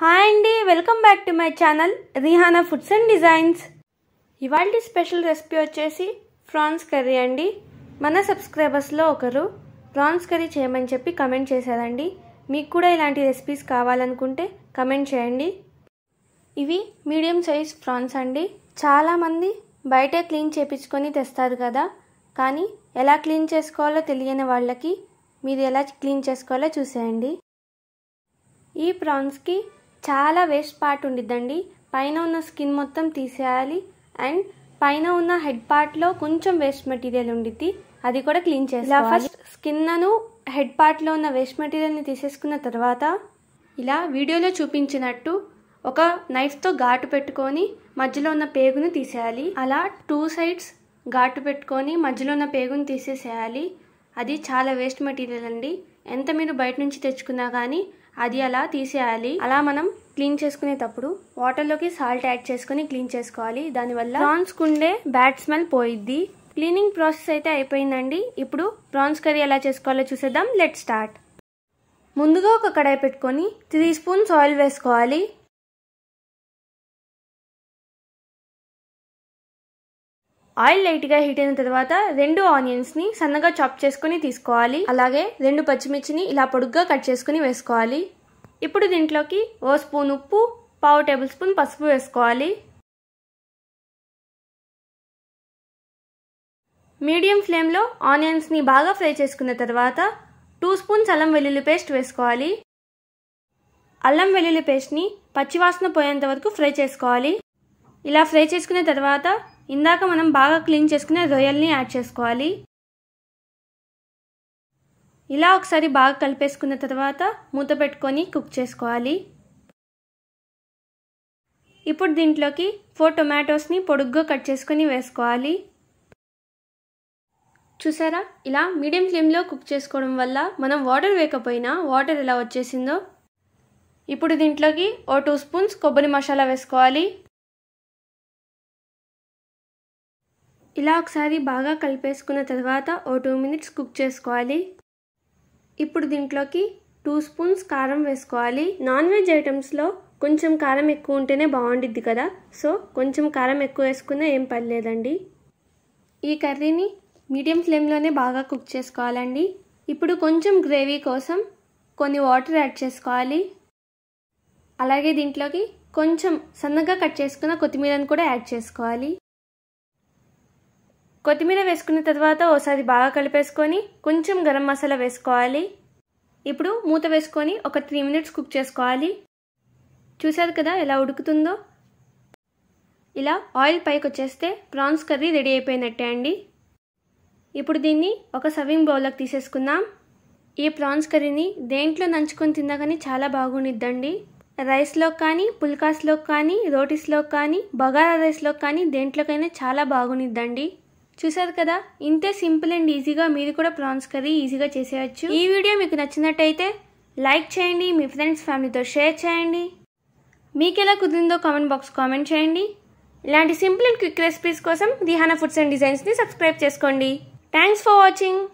hi అండి welcome back to my channel Rihana foods and designs ఇవాళ special recipe వచ్చేసి prawns curry అండి మన సబ్స్క్రైబర్స్లో ఒకరు ప్రాన్స్ కర్రీ చేయమని చెప్పి కమెంట్ చేశారండి మీకు కూడా ఇలాంటి రెసిపీస్ కావాలనుకుంటే కమెంట్ చేయండి ఇవి మీడియం సైజ్ ప్రాన్స్ అండి చాలామంది బయట క్లీన్ చేపించుకొని తెస్తారు కదా కానీ ఎలా క్లీన్ చేసుకోవాలో తెలియని వాళ్ళకి మీరు ఎలా క్లీన్ చేసుకోవాలో చూసేయండి ఈ ప్రాన్స్కి చాలా వేస్ట్ పార్ట్ ఉండిద్దండి పైన ఉన్న స్కిన్ మొత్తం తీసేయాలి అండ్ పైన ఉన్న హెడ్ పార్ట్లో కొంచెం వేస్ట్ మెటీరియల్ ఉండిద్ది అది కూడా క్లీన్ చేయాలి ఫస్ట్ స్కిన్నను హెడ్ పార్ట్లో ఉన్న వేస్ట్ మెటీరియల్ని తీసేసుకున్న తర్వాత ఇలా వీడియోలో చూపించినట్టు ఒక నైఫ్తో ఘాటు పెట్టుకొని మధ్యలో ఉన్న పేగును తీసేయాలి అలా టూ సైడ్స్ ఘాటు పెట్టుకొని మధ్యలో ఉన్న పేగును తీసేసేయాలి అది చాలా వేస్ట్ మెటీరియల్ అండి ఎంత మీరు బయట నుంచి తెచ్చుకున్నా కానీ అది అలా తీసేయాలి అలా మనం క్లీన్ చేసుకునేటప్పుడు వాటర్లోకి సాల్ట్ యాడ్ చేసుకుని క్లీన్ చేసుకోవాలి దానివల్ల ప్రాన్స్ కుండే బ్యాడ్ స్మెల్ పోయిద్ది క్లీనింగ్ ప్రాసెస్ అయితే అయిపోయిందండి ఇప్పుడు ప్రాన్స్ కర్రీ ఎలా చేసుకోవాలో చూసేద్దాం లెట్ స్టార్ట్ ముందుగా ఒక కడాయి పెట్టుకొని త్రీ స్పూన్స్ ఆయిల్ వేసుకోవాలి ఆయిల్ లైట్గా హీట్ అయిన తర్వాత రెండు ఆనియన్స్ని సన్నగా చాప్ చేసుకుని తీసుకోవాలి అలాగే రెండు పచ్చిమిర్చిని ఇలా పొడుగ్గా కట్ చేసుకుని వేసుకోవాలి ఇప్పుడు దీంట్లోకి ఓ స్పూన్ ఉప్పు పావు టేబుల్ స్పూన్ పసుపు వేసుకోవాలి మీడియం ఫ్లేమ్లో ఆనియన్స్ని బాగా ఫ్రై చేసుకున్న తర్వాత టూ స్పూన్స్ అల్లం వెల్లుల్లి పేస్ట్ వేసుకోవాలి అల్లం వెల్లుల్లి పేస్ట్ని పచ్చివాసన పోయేంత వరకు ఫ్రై చేసుకోవాలి ఇలా ఫ్రై చేసుకున్న తర్వాత ఇందాక మనం బాగా క్లీన్ చేసుకున్న రొయ్యల్ని యాడ్ చేసుకోవాలి ఇలా ఒకసారి బాగా కలిపేసుకున్న తర్వాత మూత పెట్టుకొని కుక్ చేసుకోవాలి ఇప్పుడు దీంట్లోకి ఫోర్ టొమాటోస్ని పొడుగ్గా కట్ చేసుకొని వేసుకోవాలి చూసారా ఇలా మీడియం ఫ్లేమ్లో కుక్ చేసుకోవడం వల్ల మనం వాటర్ వేయకపోయినా వాటర్ ఎలా వచ్చేసిందో ఇప్పుడు దీంట్లోకి ఓ టూ స్పూన్స్ కొబ్బరి మసాలా వేసుకోవాలి ఇలా ఒకసారి బాగా కలిపేసుకున్న తర్వాత ఓ టూ మినిట్స్ కుక్ చేసుకోవాలి ఇప్పుడు దీంట్లోకి టూ స్పూన్స్ కారం వేసుకోవాలి నాన్ వెజ్ ఐటమ్స్లో కొంచెం కారం ఎక్కువ ఉంటేనే బాగుండిద్ది కదా సో కొంచెం కారం ఎక్కువ వేసుకున్నా ఏం పర్లేదండి ఈ కర్రీని మీడియం ఫ్లేమ్లోనే బాగా కుక్ చేసుకోవాలండి ఇప్పుడు కొంచెం గ్రేవీ కోసం కొన్ని వాటర్ యాడ్ చేసుకోవాలి అలాగే దీంట్లోకి కొంచెం సన్నగా కట్ చేసుకున్న కొత్తిమీరను కూడా యాడ్ చేసుకోవాలి కొత్తిమీర వేసుకున్న తర్వాత ఒకసారి బాగా కలిపేసుకొని కొంచెం గరం మసాలా వేసుకోవాలి ఇప్పుడు మూత వేసుకొని ఒక త్రీ మినిట్స్ కుక్ చేసుకోవాలి చూశారు కదా ఎలా ఉడుకుతుందో ఇలా ఆయిల్ పైకి వచ్చేస్తే ప్రాన్స్ కర్రీ రెడీ అయిపోయినట్టే అండి ఇప్పుడు దీన్ని ఒక సవింగ్ బౌల్లోకి తీసేసుకుందాం ఈ ప్రాన్స్ కర్రీని దేంట్లో నంచుకొని తిన్నా కానీ చాలా బాగుండిద్దండి రైస్లో కానీ పుల్కాస్లో కానీ రోటీస్లో కానీ బగారా రైస్లో కానీ దేంట్లోకైనా చాలా బాగుండిద్దండి చూసారు కదా ఇంతే సింపుల్ అండ్ ఈజీగా మీరు కూడా ప్రాన్స్ కర్రీ ఈజీగా చేసేయచ్చు ఈ వీడియో మీకు నచ్చినట్టయితే లైక్ చేయండి మీ ఫ్రెండ్స్ ఫ్యామిలీతో షేర్ చేయండి మీకు ఎలా కుదిరిందో కామెంట్ బాక్స్ కామెంట్ చేయండి ఇలాంటి సింపుల్ అండ్ క్విక్ రెసిపీస్ కోసం దిహానా ఫుడ్స్ అండ్ డిజైన్స్ని సబ్స్క్రైబ్ చేసుకోండి థ్యాంక్స్ ఫర్ వాచింగ్